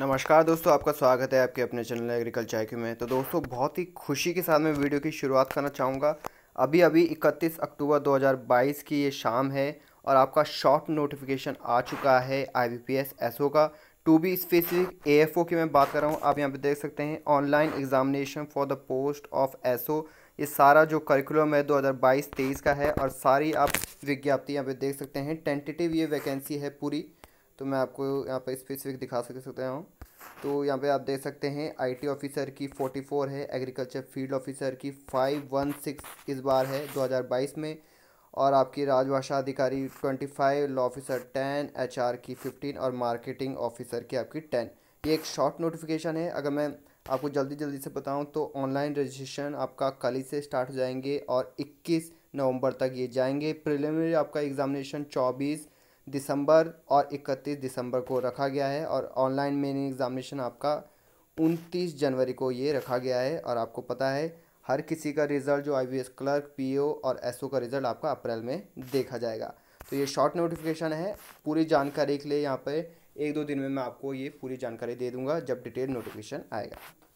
नमस्कार दोस्तों आपका स्वागत है आपके अपने चैनल एग्रीकल्चर आई में तो दोस्तों बहुत ही खुशी के साथ मैं वीडियो की शुरुआत करना चाहूँगा अभी अभी 31 अक्टूबर 2022 की ये शाम है और आपका शॉर्ट नोटिफिकेशन आ चुका है आई बी पी का टू बी स्पेसिफिक ए की मैं बात कर रहा हूँ आप यहाँ पर देख सकते हैं online examination for the post of एस ये सारा जो करिकुलम है 2022-23 का है और सारी आप विज्ञप्ति यहाँ पर देख सकते हैं टेंटेटिव ये वैकेंसी है पूरी तो मैं आपको यहाँ पर स्पेसिफिक दिखा सक सकता हूँ तो यहाँ पे आप देख सकते हैं आईटी ऑफिसर की 44 है एग्रीकल्चर फील्ड ऑफिसर की 516 इस बार है 2022 में और आपकी राजभाषा अधिकारी 25 लॉ ऑफिसर 10 एचआर की 15 और मार्केटिंग ऑफिसर की आपकी 10 ये एक शॉर्ट नोटिफिकेशन है अगर मैं आपको जल्दी जल्दी से बताऊँ तो ऑनलाइन रजिस्ट्रेशन आपका कल ही से स्टार्ट हो जाएंगे और इक्कीस नवंबर तक ये जाएंगे प्रिलिमिनरी आपका एग्जामिनेशन चौबीस दिसंबर और 31 दिसंबर को रखा गया है और ऑनलाइन मेन एग्ज़ामिनेशन आपका 29 जनवरी को ये रखा गया है और आपको पता है हर किसी का रिज़ल्ट जो आई क्लर्क पी और एस का रिज़ल्ट आपका अप्रैल में देखा जाएगा तो ये शॉर्ट नोटिफिकेशन है पूरी जानकारी के लिए यहाँ पर एक दो दिन में मैं आपको ये पूरी जानकारी दे दूंगा जब डिटेल नोटिफिकेशन आएगा